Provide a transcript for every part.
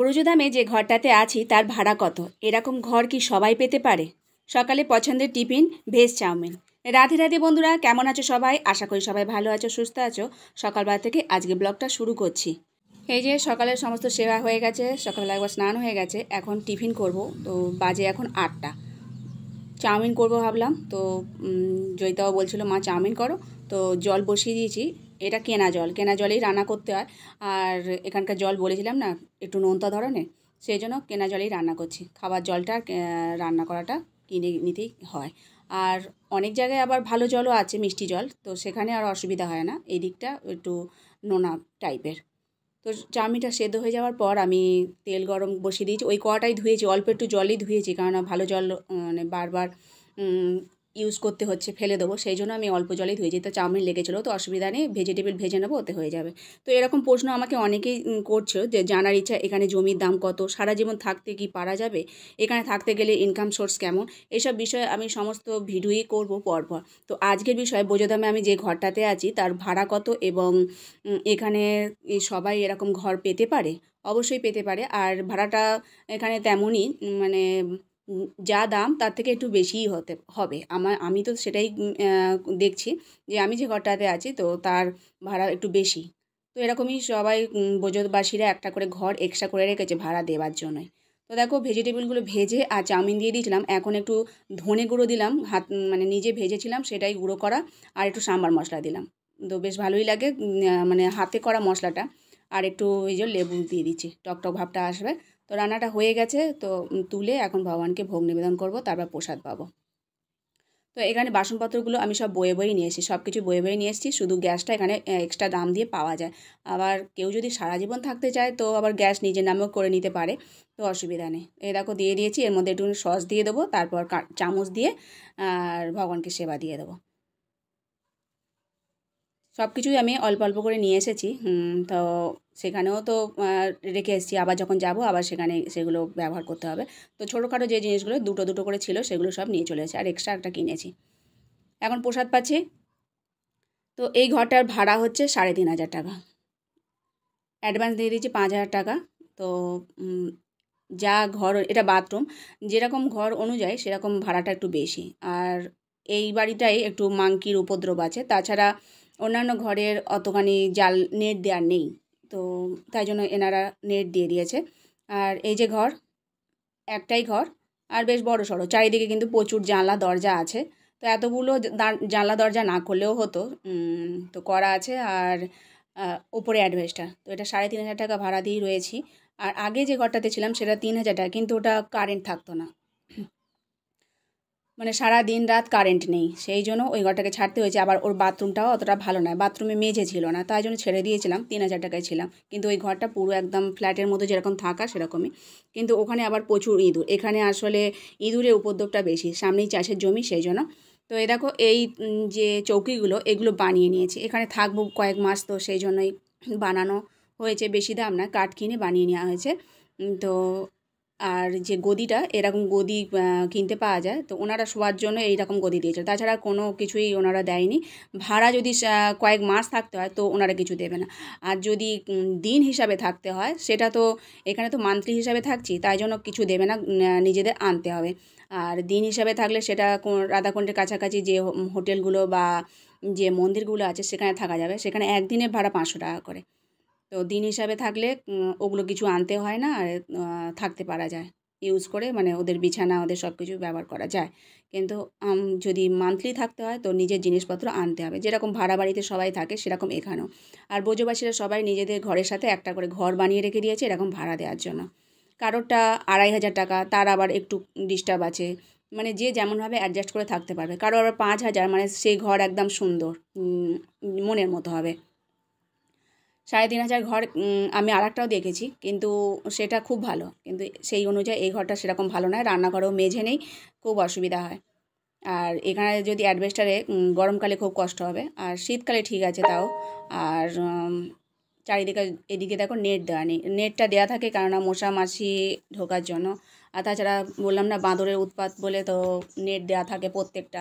ব্রজধামে যে ঘরটাতে আছি তার ভাড়া কত এরকম ঘর কি সবাই পেতে পারে সকালে পছন্দের tiffin veg chowmein Radhe Radhe বন্ধুরা কেমন আছো সবাই আশা করি সবাই ভালো আছো সুস্থ আছো সকালবেলা থেকে আজকে ব্লগটা শুরু করছি এই যে সকালের সমস্ত সেবা হয়ে গেছে সকালবেলা একবার স্নান হয়ে গেছে এখন টিফিন করব তো বাজে এখন আটটা চাউমিন করব ভাবলাম তো জয়িতাও বলছিল মা চাউমিন করো তো জল বসিয়ে দিয়েছি এটা কেনা জল কেনা জলেই রান্না করতে হয় আর এখানকার জল বলেছিলাম না একটু নোনতা ধরনের সেই জন্য কেনা জলেই রান্না করছি খাবার জলটা রান্না করাটা কিনে নিতেই হয় আর অনেক জায়গায় আবার ভালো জলও আছে মিষ্টি জল তো সেখানে আর অসুবিধা হয় না এই দিকটা একটু নোনা টাইপের তো চাউমিনটা সেদ্ধ হয়ে যাওয়ার পর আমি তেল গরম বসিয়ে দিয়েছি ওই কটাই ধুয়েছি অল্প একটু জলই ধুয়েছি কেননা ভালো জল মানে বারবার ইউজ করতে হচ্ছে ফেলে দেবো সেই জন্য আমি অল্প জলেই ধুয়েছি তো চাউমিন লেগেছিলো তো অসুবিধা নেই ভেজিটেবল ভেজে নেবো ওতে হয়ে যাবে তো এরকম প্রশ্ন আমাকে অনেকেই করছে যে জানার ইচ্ছা এখানে জমির দাম কত সারা জীবন থাকতে কি পারা যাবে এখানে থাকতে গেলে ইনকাম সোর্স কেমন এসব বিষয়ে আমি সমস্ত ভিডিওই করব পরপর তো আজকের বিষয়ে বোঝোদামে আমি যে ঘরটাতে আছি তার ভাড়া কত এবং এখানে সবাই এরকম ঘর পেতে পারে অবশ্যই পেতে পারে আর ভাড়াটা এখানে তেমনই মানে যা দাম তার থেকে একটু বেশিই হতে হবে আমার আমি তো সেটাই দেখছি যে আমি যে ঘরটাতে আছি তো তার ভাড়া একটু বেশি তো এরকমই সবাই বোজবাসীরা একটা করে ঘর এক্সট্রা করে রেখেছে ভাড়া দেওয়ার জন্যই তো দেখো ভেজিটেবলগুলো ভেজে আর চাউমিন দিয়ে দিয়েছিলাম এখন একটু ধনে গুঁড়ো দিলাম হাত মানে নিজে ভেজেছিলাম সেটাই গুঁড়ো করা আর একটু সাম্বার মশলা দিলাম তো বেশ ভালোই লাগে মানে হাতে করা মশলাটা আর একটু এই যে লেবু দিয়ে দিচ্ছি টক টক ভাবটা আসবে তো রান্নাটা হয়ে গেছে তো তুলে এখন ভগবানকে ভোগ নিবেদন করব তারপর প্রসাদ পাবো তো এখানে বাসনপত্রগুলো আমি সব বয়ে বয়ে নিয়ে এসেছি সব কিছু বয়ে বয়ে নিয়ে এসেছি শুধু গ্যাসটা এখানে এক্সট্রা দাম দিয়ে পাওয়া যায় আবার কেউ যদি সারা জীবন থাকতে চায় তো আবার গ্যাস নিজের নামেও করে নিতে পারে তো অসুবিধা নেই এ দেখো দিয়ে দিয়েছি এর মধ্যে একটু সস দিয়ে দেবো তারপর চামচ দিয়ে আর ভগবানকে সেবা দিয়ে দেবো সব কিছুই আমি অল্প অল্প করে নিয়ে এসেছি তো সেখানেও তো রেখে এসেছি আবার যখন যাব আবার সেখানে সেগুলো ব্যবহার করতে হবে তো ছোটোখাটো যে জিনিসগুলো দুটো দুটো করে ছিল সেগুলো সব নিয়ে চলে এসেছি আর এক্সট্রা একটা কিনেছি এখন প্রসাদ পাচ্ছি তো এই ঘরটার ভাড়া হচ্ছে সাড়ে তিন হাজার টাকা অ্যাডভান্স দিয়ে দিয়েছি পাঁচ হাজার টাকা তো যা ঘর এটা বাথরুম যেরকম ঘর অনুযায়ী সেরকম ভাড়াটা একটু বেশি আর এই বাড়িটাই একটু মাংকির উপদ্রব আছে তাছাড়া অন্যান্য ঘরের অতখানি জাল নেট দেওয়ার নেই তো তাই জন্য এনারা নেট দিয়ে দিয়েছে আর এই যে ঘর একটাই ঘর আর বেশ বড় সড়ো চারিদিকে কিন্তু প্রচুর জানলা দরজা আছে তো এতগুলো জানলা দরজা না করলেও হতো তো করা আছে আর ওপরে অ্যাডভেস্টার তো এটা সাড়ে তিন হাজার টাকা ভাড়া দিয়েই রয়েছি আর আগে যে ঘরটাতে ছিলাম সেটা তিন হাজার টাকা কিন্তু ওটা কারেন্ট থাকতো না মানে সারা দিন রাত কারেন্ট নেই সেই জন্য ওই ঘরটাকে ছাড়তে হয়েছে আবার ওর বাথরুমটাও অতটা ভালো নয় বাথরুমে মেঝে ছিল না তাই জন্য ছেড়ে দিয়েছিলাম তিন হাজার টাকায় ছিলাম কিন্তু ওই ঘরটা পুরো একদম ফ্ল্যাটের মধ্যে যেরকম থাকা সেরকমই কিন্তু ওখানে আবার প্রচুর ইঁদুর এখানে আসলে ইঁদুরের উপদ্রবটা বেশি সামনেই চাষের জমি সেই জন্য তো এ দেখো এই যে চৌকিগুলো এগুলো বানিয়ে নিয়েছি এখানে থাকবো কয়েক মাস তো সেই জন্যই বানানো হয়েছে বেশি দাম না কাঠ কিনে বানিয়ে নেওয়া হয়েছে তো আর যে গদিটা এরকম গদি কিনতে পাওয়া যায় তো ওনারা শোয়ার জন্য এইরকম গদি দিয়েছে তাছাড়া কোনো কিছুই ওনারা দেয়নি ভাড়া যদি কয়েক মাস থাকতে হয় তো ওনারা কিছু দেবে না আর যদি দিন হিসাবে থাকতে হয় সেটা তো এখানে তো মান্থলি হিসাবে থাকছি তাই জন্য কিছু দেবে না নিজেদের আনতে হবে আর দিন হিসাবে থাকলে সেটা রাধাকুণ্ডের কাছাকাছি যে হোটেলগুলো বা যে মন্দিরগুলো আছে সেখানে থাকা যাবে সেখানে একদিনের ভাড়া পাঁচশো টাকা করে তো দিন হিসাবে থাকলে ওগুলো কিছু আনতে হয় না আর থাকতে পারা যায় ইউজ করে মানে ওদের বিছানা ওদের সব কিছু ব্যবহার করা যায় কিন্তু যদি মান্থলি থাকতে হয় তো নিজের জিনিসপত্র আনতে হবে যেরকম ভাড়া বাড়িতে সবাই থাকে সেরকম এখানেও আর বোঝবাসীরা সবাই নিজেদের ঘরের সাথে একটা করে ঘর বানিয়ে রেখে দিয়েছে এরকম ভাড়া দেওয়ার জন্য কারোরটা আড়াই হাজার টাকা তার আবার একটু ডিস্টার্ব আছে মানে যে যেমনভাবে অ্যাডজাস্ট করে থাকতে পারবে কারো আবার পাঁচ হাজার মানে সেই ঘর একদম সুন্দর মনের মতো হবে সাড়ে তিন হাজার ঘর আমি আর একটাও দেখেছি কিন্তু সেটা খুব ভালো কিন্তু সেই অনুযায়ী এই ঘরটা সেরকম ভালো নয় রান্নাঘরেও মেঝে নেই খুব অসুবিধা হয় আর এখানে যদি অ্যাডভেস্টারে গরমকালে খুব কষ্ট হবে আর শীতকালে ঠিক আছে তাও আর চারিদিকে এদিকে দেখো নেট দেওয়া নেই নেটটা দেওয়া থাকে কেননা মশা মাছি ঢোকার জন্য আর তাছাড়া বললাম না বাঁদরের উৎপাত বলে তো নেট দেওয়া থাকে প্রত্যেকটা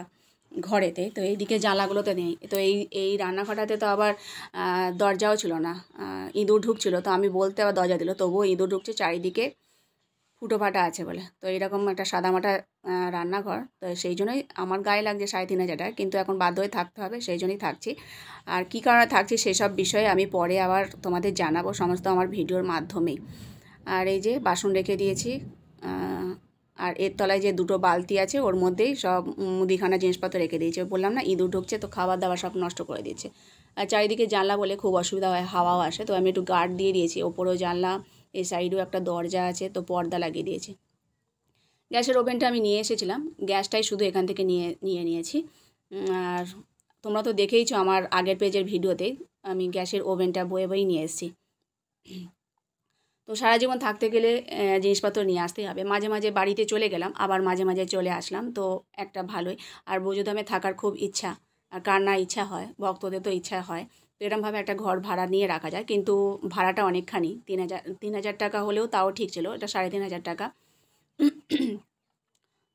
ঘরেতে তো এইদিকে জানলাগুলোতে নেই তো এই এই রান্নাঘরটাতে তো আবার দরজাও ছিল না ইঁদুর ঢুকছিল তো আমি বলতে আবার দরজা দিল তবুও ইঁদুর ঢুকছে চারিদিকে ফুটো ফাটা আছে বলে তো এরকম একটা সাদামাটা রান্নাঘর তো সেই জন্যই আমার গায়ে লাগছে সাড়ে তিন হাজারটা কিন্তু এখন বাধ্য হয়ে থাকতে হবে সেই জন্যই থাকছি আর কি কারণে থাকছি সেসব বিষয়ে আমি পরে আবার তোমাদের জানাবো সমস্ত আমার ভিডিওর মাধ্যমেই আর এই যে বাসন রেখে দিয়েছি আর এর তলায় যে দুটো বালতি আছে ওর মধ্যেই সব মুদিখানা জিনিসপত্র রেখে দিয়েছে বললাম না ইঁদুর ঢুকছে তো খাবার দাবার সব নষ্ট করে দিচ্ছে আর চারিদিকে জানলা বলে খুব অসুবিধা হয় হাওয়াও আসে তো আমি একটু গার্ড দিয়ে দিয়েছি ওপরেও জানলা এ সাইডেও একটা দরজা আছে তো পর্দা লাগিয়ে দিয়েছি গ্যাসের ওভেনটা আমি নিয়ে এসেছিলাম গ্যাসটাই শুধু এখান থেকে নিয়ে নিয়ে নিয়েছি আর তোমরা তো দেখেইছো আমার আগের পেজের ভিডিওতে আমি গ্যাসের ওভেনটা বয়ে বয়েই নিয়ে এসেছি তো সারা জীবন থাকতে গেলে জিনিসপত্র নিয়ে আসতেই হবে মাঝে মাঝে বাড়িতে চলে গেলাম আবার মাঝে মাঝে চলে আসলাম তো একটা ভালোই আর বোঝোধামে থাকার খুব ইচ্ছা আর কার না ইচ্ছা হয় ভক্তদের তো ইচ্ছা হয় তো এরমভাবে একটা ঘর ভাড়া নিয়ে রাখা যায় কিন্তু ভাড়াটা অনেকখানি তিন হাজার তিন হাজার টাকা হলেও তাও ঠিক ছিল এটা সাড়ে তিন হাজার টাকা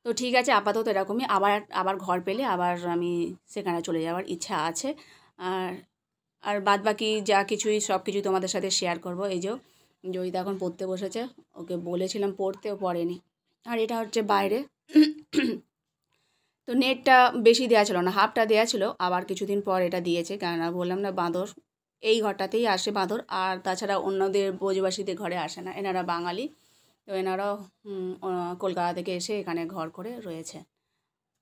তো ঠিক আছে আপাতত এরকমই আবার আবার ঘর পেলে আবার আমি সেখানে চলে যাওয়ার ইচ্ছা আছে আর আর বাদ বাকি যা কিছুই সব কিছুই তোমাদের সাথে শেয়ার করব এই যে জয়িতা এখন পড়তে বসেছে ওকে বলেছিলাম পড়তেও পড়েনি আর এটা হচ্ছে বাইরে তো নেটটা বেশি দেওয়া ছিল না হাফটা দেওয়া ছিল আবার কিছুদিন পর এটা দিয়েছে কেননা বললাম না বাঁদর এই ঘরটাতেই আসে বাঁদর আর তাছাড়া অন্যদের বজবাসীদের ঘরে আসে না এনারা বাঙালি তো এনারাও কলকাতা থেকে এসে এখানে ঘর করে রয়েছে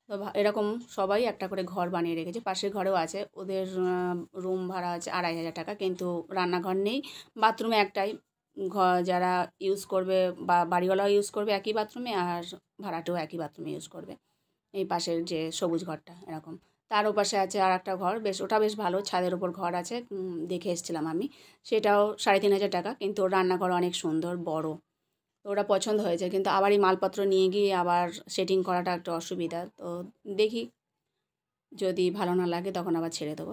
তো এরকম সবাই একটা করে ঘর বানিয়ে রেখেছে পাশের ঘরেও আছে ওদের রুম ভাড়া আছে আড়াই হাজার টাকা কিন্তু রান্নাঘর নেই বাথরুমে একটাই যারা ইউজ করবে বা বাড়িওয়ালাও ইউজ করবে একই বাথরুমে আর ভাড়াটেও একই বাথরুমে ইউজ করবে এই পাশের যে সবুজ ঘরটা এরকম তার ওপাশে আছে আর একটা ঘর বেশ ওটা বেশ ভালো ছাদের ওপর ঘর আছে দেখে এসেছিলাম আমি সেটাও সাড়ে তিন হাজার টাকা কিন্তু রান্নাঘর অনেক সুন্দর বড় তো ওটা পছন্দ হয়েছে কিন্তু আবার এই মালপত্র নিয়ে গিয়ে আবার সেটিং করাটা একটা অসুবিধা তো দেখি যদি ভালো না লাগে তখন আবার ছেড়ে দেবো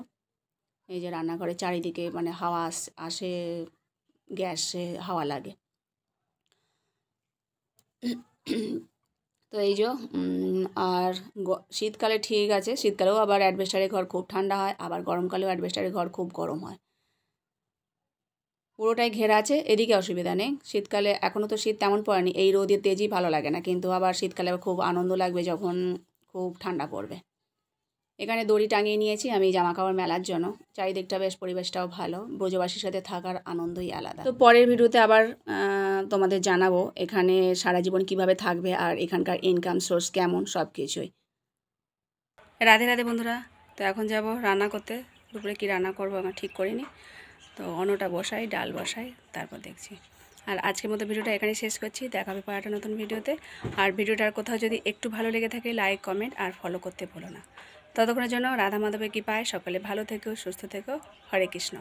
এই যে রান্নাঘরে চারিদিকে মানে হাওয়া আসে গ্যাসে হাওয়া লাগে তো এই যে আর শীতকালে ঠিক আছে শীতকালেও আবার অ্যাডভেস্টারের ঘর খুব ঠান্ডা হয় আবার গরমকালেও অ্যাডভেস্টারের ঘর খুব গরম হয় পুরোটাই ঘেরা আছে এদিকে অসুবিধা নেই শীতকালে এখনও তো শীত তেমন পড়েনি এই রোদের তেজই ভালো লাগে না কিন্তু আবার শীতকালে খুব আনন্দ লাগবে যখন খুব ঠান্ডা পড়বে এখানে দড়ি টাঙিয়ে নিয়েছি আমি জামা কাপড় মেলার জন্য চারিদিকটা বেশ পরিবেশটাও ভালো ব্রজবাসীর সাথে থাকার আনন্দই আলাদা তো পরের ভিডিওতে আবার তোমাদের জানাবো এখানে সারা জীবন কিভাবে থাকবে আর এখানকার ইনকাম সোর্স কেমন সব কিছুই রাধে রাধে বন্ধুরা তো এখন যাব রান্না করতে দুপুরে কি রান্না করবো আমার ঠিক করিনি তো অন্যটা বসাই ডাল বসাই তারপর দেখছি আর আজকের মতো ভিডিওটা এখানে শেষ করছি দেখাবে হবে নতুন ভিডিওতে আর ভিডিওটার কোথাও যদি একটু ভালো লেগে থাকে লাইক কমেন্ট আর ফলো করতে ভুলো না ততক্ষণের জন্য রাধা মাধবের কৃপায় সকলে ভালো থেকো সুস্থ থেকো হরে কৃষ্ণ